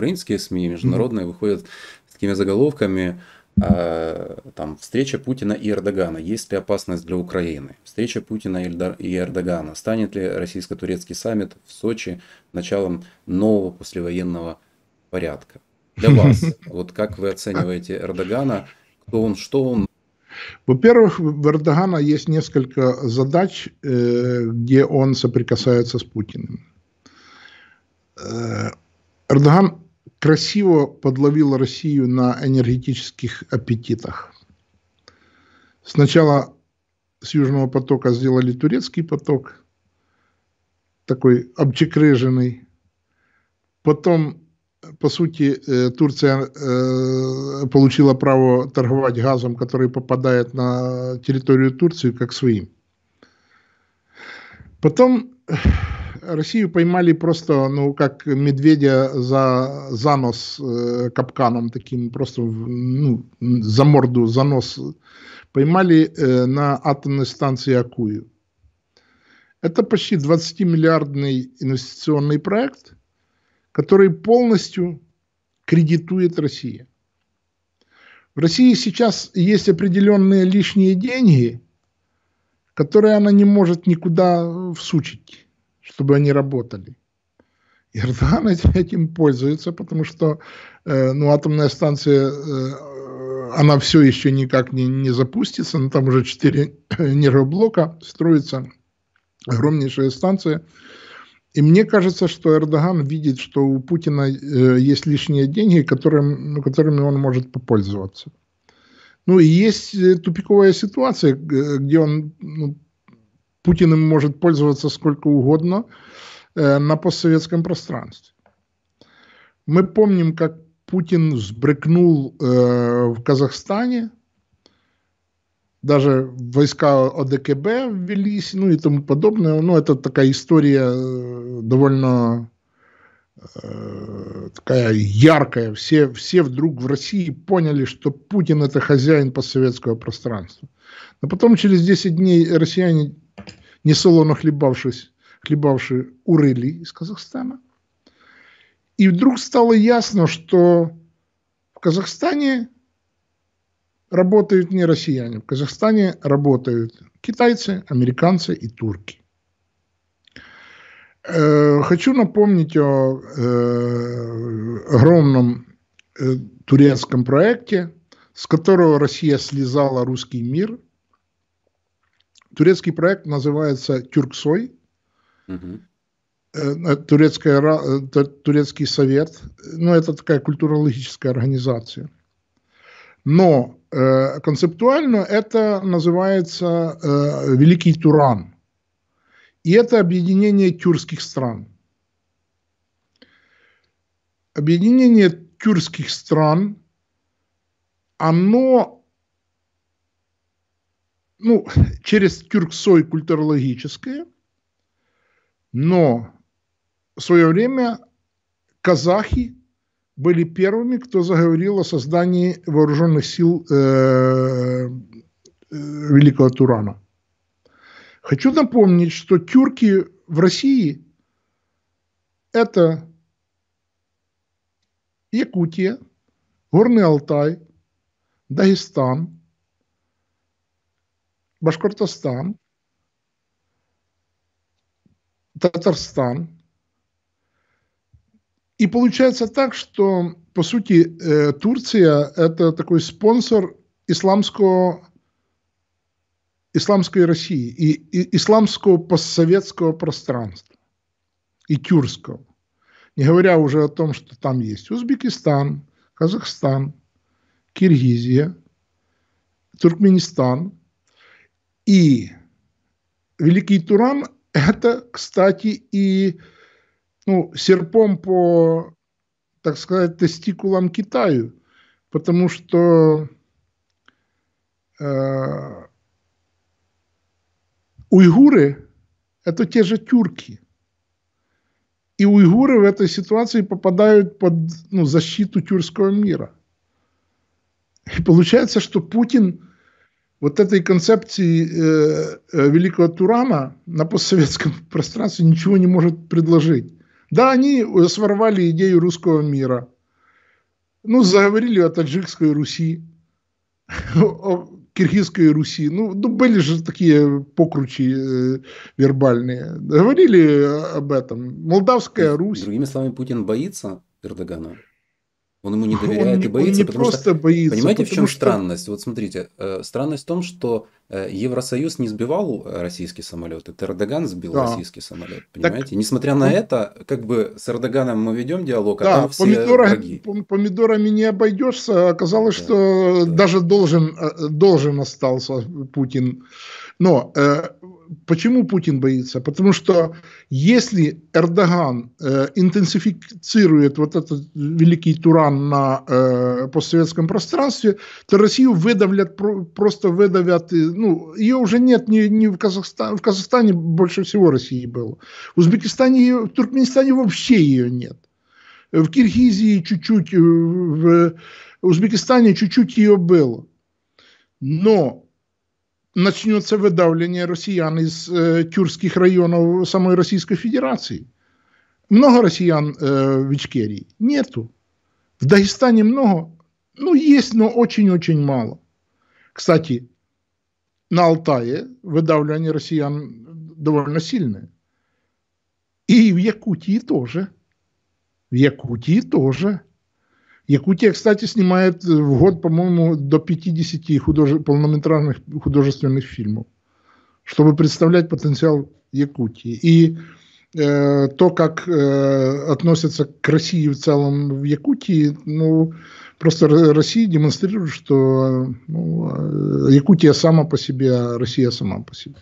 украинские СМИ, международные, mm-hmm. выходят с такими заголовками а, там, встреча Путина и Эрдогана, есть ли опасность для Украины? Встреча Путина и Эрдогана, станет ли российско-турецкий саммит в Сочи началом нового послевоенного порядка? Для вас, вот как вы оцениваете Эрдогана, кто он, что он? Во-первых, у Эрдогана есть несколько задач, э, где он соприкасается с Путиным. Э, Эрдоган красиво подловила Россию на энергетических аппетитах. Сначала с Южного потока сделали турецкий поток, такой обчекреженный, Потом, по сути, э, Турция э, получила право торговать газом, который попадает на территорию Турции, как своим. Потом Россию поймали просто, ну, как медведя за, за нос э, капканом таким, просто, ну, за морду, за нос. Поймали э, на атомной станции Акую. Это почти 20-миллиардный инвестиционный проект, который полностью кредитует Россия. В России сейчас есть определенные лишние деньги, которые она не может никуда всучить чтобы они работали. Иран этим пользуется, потому что э, ну, атомная станция, э, она все еще никак не, не запустится, но там уже четыре нервоблока строится, огромнейшая станция. И мне кажется, что Эрдоган видит, что у Путина э, есть лишние деньги, которым, ну, которыми он может попользоваться. Ну и есть э, тупиковая ситуация, где он ну, Путин им может пользоваться сколько угодно э, на постсоветском пространстве. Мы помним, как Путин сбрыкнул э, в Казахстане, даже войска ОДКБ ввелись, ну и тому подобное. Ну, это такая история э, довольно э, такая яркая. Все, все вдруг в России поняли, что Путин – это хозяин постсоветского пространства. Но потом через 10 дней россияне не солоно хлебавшись, хлебавший Урели из Казахстана. И вдруг стало ясно, что в Казахстане работают не россияне, в Казахстане работают китайцы, американцы и турки. Э, хочу напомнить о э, огромном э, турецком проекте, с которого Россия слезала русский мир – Турецкий проект называется Тюрксой. Э, э, турецкая, э, турецкий совет, ну, это такая культурологическая организация. Но э, концептуально это называется э, Великий Туран. И это объединение тюркских стран. Объединение тюркских стран, оно ну, через Тюрксой культурологическое, но в свое время казахи были первыми, кто заговорил о создании вооруженных сил э, э, Великого Турана. Хочу напомнить, что тюрки в России – это Якутия, Горный Алтай, Дагестан – Башкортостан, Татарстан. И получается так, что, по сути, э, Турция – это такой спонсор исламского, исламской России и, и исламского постсоветского пространства и тюркского. Не говоря уже о том, что там есть Узбекистан, Казахстан, Киргизия, Туркменистан – и Великий Туран – это, кстати, и ну, серпом по, так сказать, тестикулам Китаю, потому что э, уйгуры – это те же тюрки. И уйгуры в этой ситуации попадают под ну, защиту тюркского мира. И получается, что Путин – вот этой концепции э, э, великого Турана на постсоветском пространстве ничего не может предложить. Да, они сворвали идею русского мира. Ну, заговорили о таджикской Руси, о киргизской Руси. Ну, ну, были же такие покручи э, вербальные. Говорили об этом. Молдавская Русь. Другими словами, Путин боится Эрдогана? Он ему не доверяет он, и боится, он потому просто что боится, понимаете, в чем что... странность? Вот смотрите, э, странность в том, что э, Евросоюз не сбивал э, российский самолет, самолеты, Эрдоган сбил да. российский самолет, понимаете? Так, Несмотря на это, как бы с Эрдоганом мы ведем диалог, а да, там все помидора, враги. Помидорами не обойдешься, оказалось, да, что да. даже должен э, должен остался Путин. Но э, почему Путин боится? Потому что если Эрдоган э, интенсифицирует вот этот великий туран на э, постсоветском пространстве, то Россию выдавлят, просто выдавят. Ну, ее уже нет ни, ни в Казахстане. В Казахстане больше всего России было. В Узбекистане, в Туркменистане вообще ее нет. В Киргизии чуть-чуть, э, в Узбекистане чуть-чуть ее было. Но начнется выдавливание россиян из э, тюркских районов самой Российской Федерации. Много россиян э, в Ичкерии? Нету. В Дагестане много? Ну, есть, но очень-очень мало. Кстати, на Алтае выдавливание россиян довольно сильное. И в Якутии тоже. В Якутии тоже. Якутия, кстати, снимает э, в год, по-моему, до 50 художе... полнометражных художественных фильмов, чтобы представлять потенциал Якутии. И э, то, как э, относятся к России в целом в Якутии, ну, просто Россия демонстрирует, что ну, э, Якутия сама по себе, а Россия сама по себе.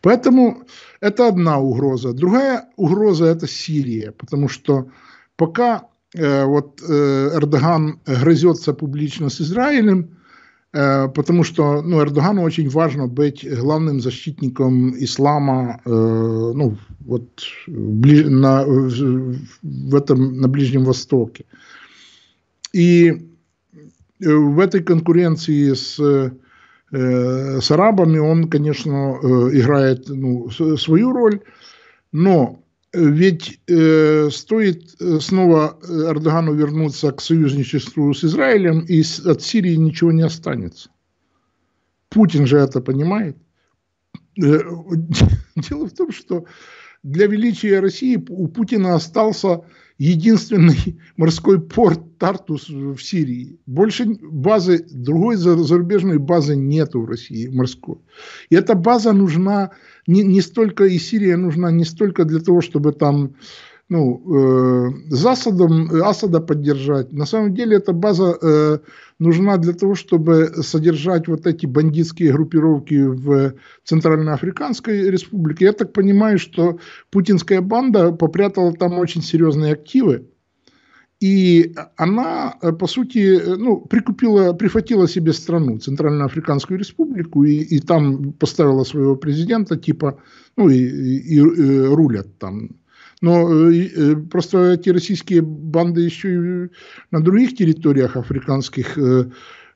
Поэтому это одна угроза. Другая угроза – это Сирия, потому что пока вот Эрдоган грызется публично с Израилем, потому что ну, Эрдогану очень важно быть главным защитником ислама ну, вот, на, в этом, на Ближнем Востоке. И э, в этой конкуренции с, э, с арабами он, конечно, э, играет ну, свою роль, но ведь э, стоит э, снова э, Эрдогану вернуться к союзничеству с Израилем, и от Сирии ничего не останется. Путин же это понимает. Э, дело в том, что для величия России у Путина остался единственный морской порт Тартус в Сирии. Больше базы, другой зарубежной базы нету в России морской. И эта база нужна не, не столько, и Сирия нужна не столько для того, чтобы там ну, э, за Асада э, поддержать. На самом деле эта база э, нужна для того, чтобы содержать вот эти бандитские группировки в Центральноафриканской республике. Я так понимаю, что путинская банда попрятала там очень серьезные активы. И она, э, по сути, э, ну, прикупила, прихватила себе страну, Центральноафриканскую республику, и, и там поставила своего президента, типа, ну, и, и, и рулят там но э, э, просто эти российские банды еще и на других территориях африканских э,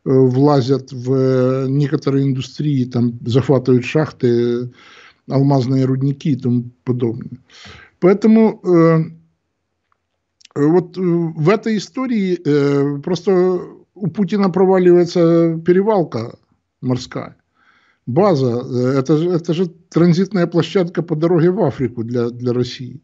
влазят в некоторые индустрии, там захватывают шахты, алмазные рудники и тому подобное. Поэтому вот в этой истории просто у Путина проваливается перевалка морская. База, это, это же транзитная площадка по дороге в Африку для, для России.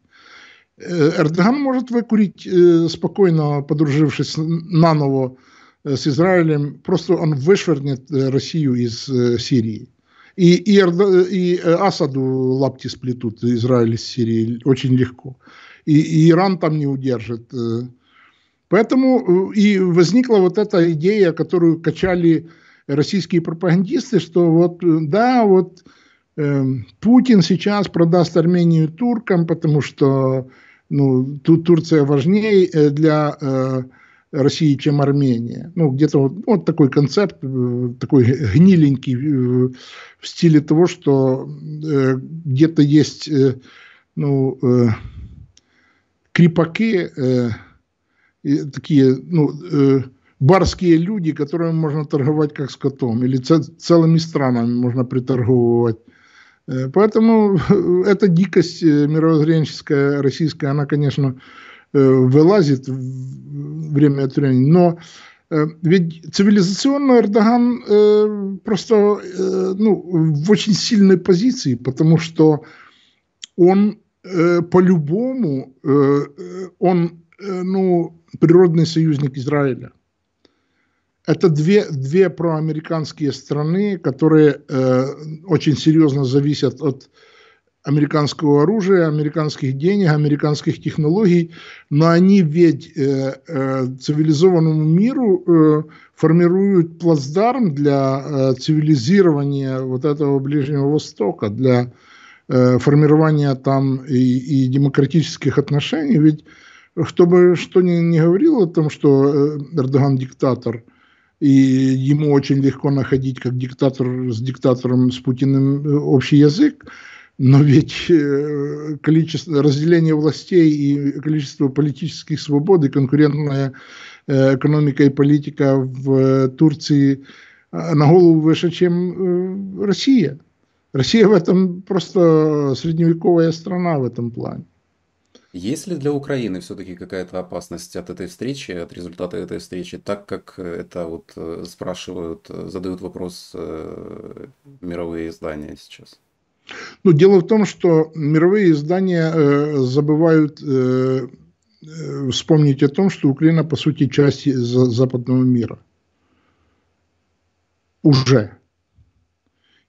Э, Эрдоган может выкурить э, спокойно, подружившись наново э, с Израилем, просто он вышвырнет Россию из Сирии. И, и, Эрдо, и Асаду лапти сплетут Израиль из Сирии очень легко. И, и Иран там не удержит. Поэтому и возникла вот эта идея, которую качали российские пропагандисты, что вот, да, вот Эм, Путин сейчас продаст Армению туркам, потому что ну, тут Турция важнее э, для э, России, чем Армения. Ну, где-то вот, вот такой концепт, э, такой гниленький в стиле того, что где-то есть ну, крепаки, такие ну, барские люди, которыми можно торговать как скотом, или целыми странами можно приторговывать Э, поэтому эта дикость э, мировоззренческая российская, она, конечно, э, вылазит время от времени. Но ведь цивилизационно Эрдоган просто ну, в очень сильной позиции, потому что он по-любому, он ну, природный союзник Израиля. Это две, две проамериканские страны, которые э, очень серьезно зависят от американского оружия, американских денег, американских технологий, но они ведь э, э, цивилизованному миру э, формируют плацдарм для э, цивилизирования вот этого Ближнего Востока, для э, формирования там и, и демократических отношений. Ведь э, кто бы что ни, ни говорил о том, что э, Эрдоган диктатор – и ему очень легко находить как диктатор с диктатором с Путиным э, общий язык, но ведь э, количество разделение властей и количество политических свобод и конкурентная э, экономика и политика в Турции а, на голову выше, чем Россия. Россия в этом просто средневековая страна в этом плане. Есть ли для Украины все-таки какая-то опасность от этой встречи, от результата этой встречи, так как это вот э, спрашивают, э, задают вопрос э, мировые издания сейчас? Ну, дело в том, что мировые издания э, забывают э, вспомнить о том, что Украина, по сути, часть западного мира. Уже.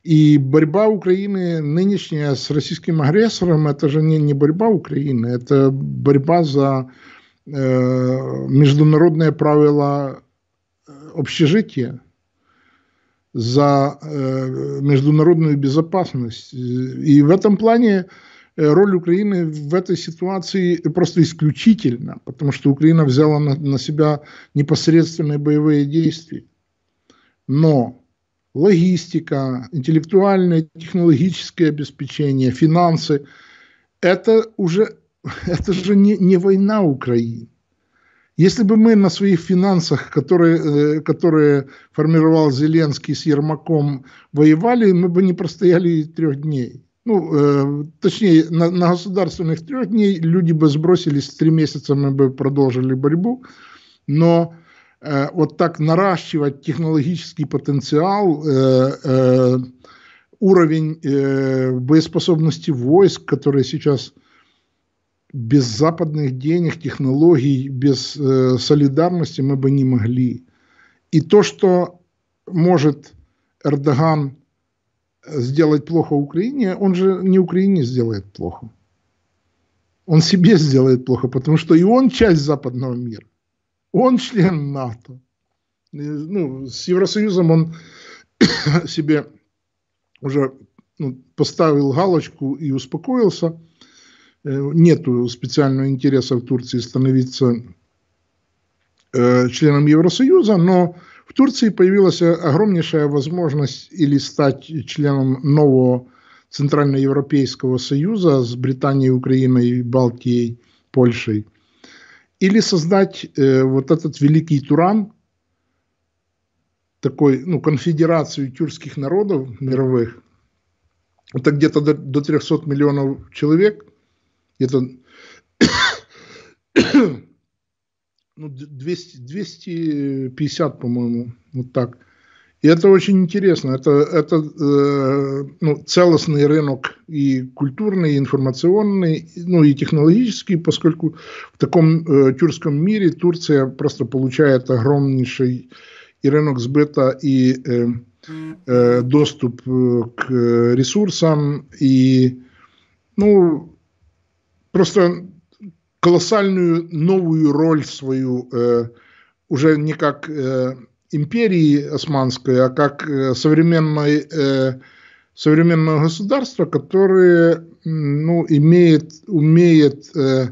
И борьба Украины нынешняя с российским агрессором, это же не, не борьба Украины, это борьба за э, международные правила э, общежития, за э, международную безопасность. И в этом плане э, роль Украины в этой ситуации просто исключительна, потому что Украина взяла на, на себя непосредственные боевые действия. Но логистика, интеллектуальное, технологическое обеспечение, финансы. Это уже, это же не, не война Украины. Если бы мы на своих финансах, которые, э, которые формировал Зеленский с Ермаком, воевали, мы бы не простояли трех дней. Ну, э, точнее, на, на государственных трех дней люди бы сбросились, три месяца мы бы продолжили борьбу. Но вот так наращивать технологический потенциал, уровень боеспособности войск, которые сейчас без западных денег, технологий, без солидарности мы бы не могли. И то, что может Эрдоган сделать плохо Украине, он же не Украине сделает плохо. Он себе сделает плохо, потому что и он часть западного мира. Он член НАТО. Ну, с Евросоюзом он себе уже ну, поставил галочку и успокоился. Э, нету специального интереса в Турции становиться э, членом Евросоюза, но в Турции появилась огромнейшая возможность или стать членом нового Центральноевропейского союза с Британией, Украиной, Балтией, Польшей. Или создать э, вот этот великий Туран, такой, ну, конфедерацию тюркских народов мировых, это где-то до, до 300 миллионов человек, это ну, 200, 250, по-моему, вот так – и это очень интересно. Это, это э, ну, целостный рынок и культурный, и информационный, ну и технологический, поскольку в таком э, тюркском мире Турция просто получает огромнейший и рынок сбыта, и э, э, доступ э, к ресурсам, и ну, просто колоссальную новую роль свою, э, уже не как... Э, империи османской, а как э, современной, э, современного государства, которое ну, имеет, умеет э,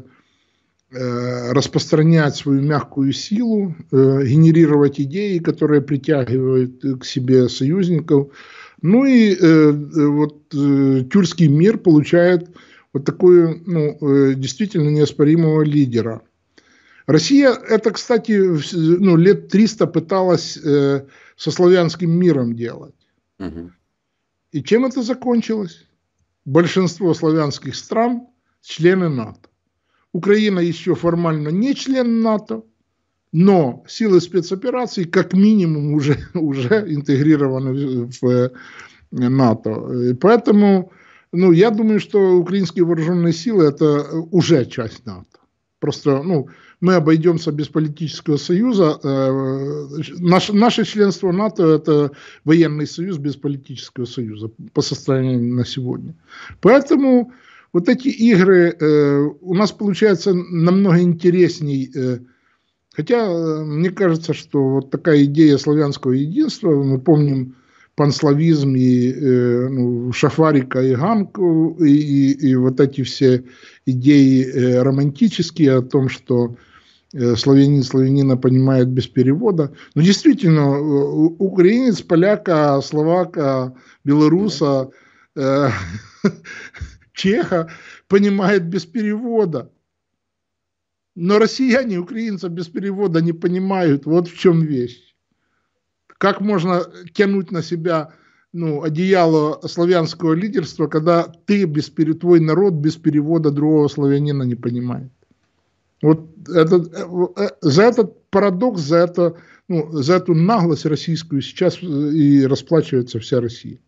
э, распространять свою мягкую силу, э, генерировать идеи, которые притягивают э, к себе союзников. Ну и э, э, вот э, тюркский мир получает вот такую ну, э, действительно неоспоримого лидера – Россия, это, кстати, ну, лет 300 пыталась э, со славянским миром делать. Угу. И чем это закончилось? Большинство славянских стран – члены НАТО. Украина еще формально не член НАТО, но силы спецоперации как минимум уже, уже интегрированы в э, НАТО. И поэтому ну, я думаю, что украинские вооруженные силы – это уже часть НАТО. Просто ну, мы обойдемся без политического союза. Э, наше, наше членство НАТО – это военный союз без политического союза по состоянию на сегодня. Поэтому вот эти игры э, у нас получается намного интересней. Э, хотя э, мне кажется, что вот такая идея славянского единства, мы помним панславизм и э, ну, Шафарика и Ганку и, и, и вот эти все идеи э, романтические о том, что Э, славянин славянина понимает без перевода. Но действительно, э, украинец, поляка, словака, белоруса, э, чеха понимает без перевода. Но россияне украинцы без перевода не понимают. Вот в чем вещь. Как можно тянуть на себя ну, одеяло славянского лидерства, когда ты без, твой народ без перевода другого славянина не понимает? Вот этот, э, э, за этот парадокс, за, это, ну, за эту наглость российскую сейчас э, и расплачивается вся Россия.